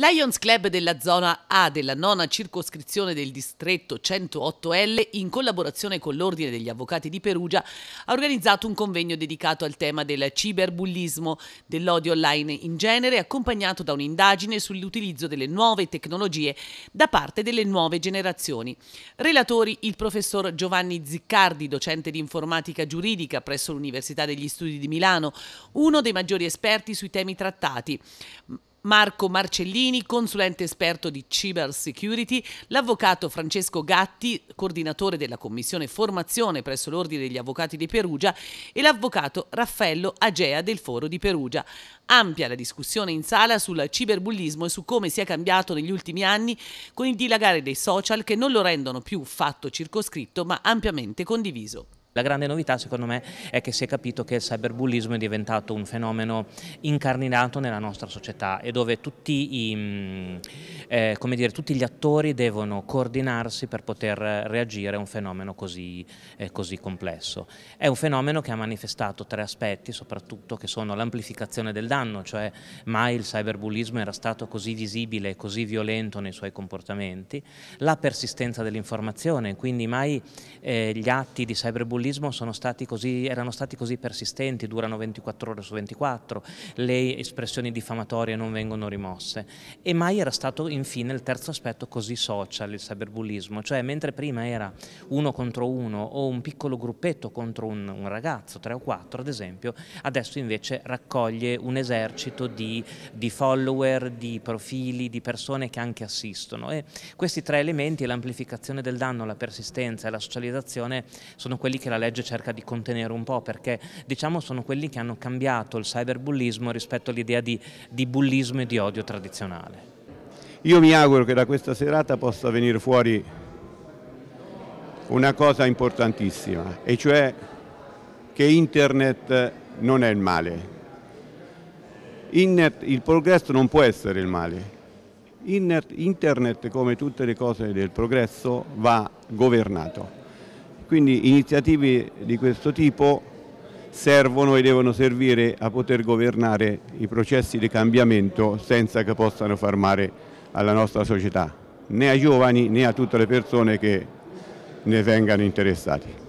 Lions Club della zona A della nona circoscrizione del distretto 108L, in collaborazione con l'Ordine degli Avvocati di Perugia, ha organizzato un convegno dedicato al tema del ciberbullismo, dell'odio online in genere, accompagnato da un'indagine sull'utilizzo delle nuove tecnologie da parte delle nuove generazioni. Relatori il professor Giovanni Ziccardi, docente di informatica giuridica presso l'Università degli Studi di Milano, uno dei maggiori esperti sui temi trattati, Marco Marcellini, consulente esperto di Cyber Security, l'avvocato Francesco Gatti, coordinatore della commissione formazione presso l'Ordine degli Avvocati di Perugia e l'avvocato Raffaello Agea del Foro di Perugia. Ampia la discussione in sala sul ciberbullismo e su come si è cambiato negli ultimi anni con il dilagare dei social che non lo rendono più fatto circoscritto ma ampiamente condiviso. La grande novità secondo me è che si è capito che il cyberbullismo è diventato un fenomeno incarnato nella nostra società e dove tutti, i, mm, eh, dire, tutti gli attori devono coordinarsi per poter reagire a un fenomeno così, eh, così complesso. È un fenomeno che ha manifestato tre aspetti, soprattutto che sono l'amplificazione del danno, cioè mai il cyberbullismo era stato così visibile e così violento nei suoi comportamenti, la persistenza dell'informazione, quindi mai eh, gli atti di cyberbullismo sono stati così, erano stati così persistenti, durano 24 ore su 24, le espressioni diffamatorie non vengono rimosse e mai era stato infine il terzo aspetto così social, il cyberbullismo, cioè mentre prima era uno contro uno o un piccolo gruppetto contro un, un ragazzo, tre o quattro ad esempio, adesso invece raccoglie un esercito di, di follower, di profili, di persone che anche assistono e questi tre elementi, l'amplificazione del danno, la persistenza e la socializzazione sono quelli che che la legge cerca di contenere un po', perché diciamo sono quelli che hanno cambiato il cyberbullismo rispetto all'idea di, di bullismo e di odio tradizionale. Io mi auguro che da questa serata possa venire fuori una cosa importantissima, e cioè che internet non è il male. Internet, il progresso non può essere il male. Internet, internet, come tutte le cose del progresso, va governato. Quindi iniziative di questo tipo servono e devono servire a poter governare i processi di cambiamento senza che possano far male alla nostra società, né ai giovani né a tutte le persone che ne vengano interessate.